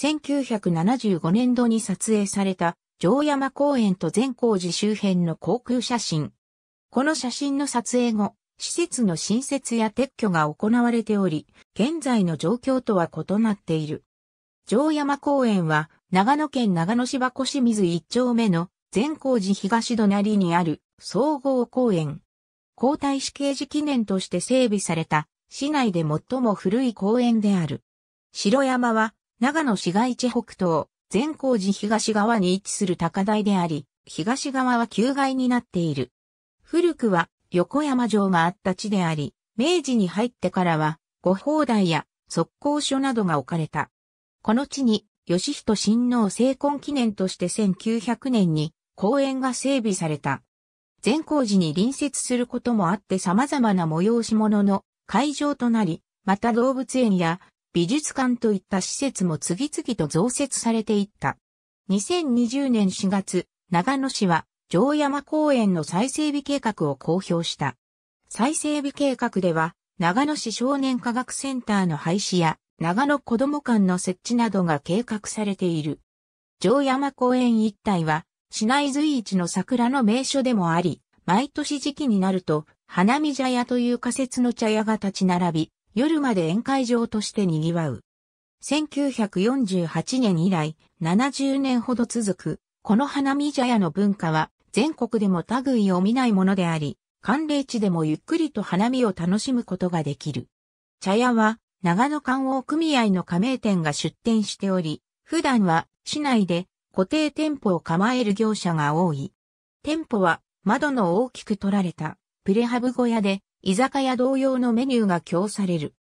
1975年度に撮影された城山公園と善光寺周辺の航空写真。この写真の撮影後、施設の新設や撤去が行われており、現在の状況とは異なっている。城山公園は、長野県長野市箱清水一丁目の善光寺東隣にある総合公園。皇太子刑事記念として整備された市内で最も古い公園である。城山は長野市街地北東、善光寺東側に位置する高台であり、東側は旧街になっている。古くは横山城があった地であり、明治に入ってからは、御宝台や速攻所などが置かれた。この地に、義人親王成婚記念として1900年に公園が整備された。善光寺に隣接することもあって様々な催し物の会場となり、また動物園や美術館といった施設も次々と増設されていった。2020年4月、長野市は城山公園の再整備計画を公表した。再整備計画では、長野市少年科学センターの廃止や、長野子ども館の設置などが計画されている。城山公園一帯は、市内随一の桜の名所でもあり、毎年時期になると、花見茶屋という仮設の茶屋が立ち並び、夜まで宴会場として賑わう。1948年以来、70年ほど続く、この花見茶屋の文化は、全国でも類を見ないものであり、寒冷地でもゆっくりと花見を楽しむことができる。茶屋は、長野観光組合の加盟店が出店しており、普段は市内で固定店舗を構える業者が多い。店舗は窓の大きく取られたプレハブ小屋で、居酒屋同様のメニューが供される。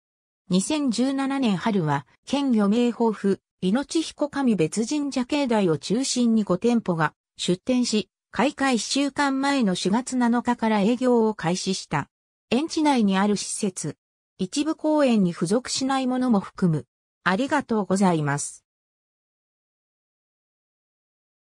2017年春は、県漁名豊富、命彦神別神社境内を中心に5店舗が出店し、開会1週間前の4月7日から営業を開始した。園地内にある施設、一部公園に付属しないものも含む。ありがとうございます。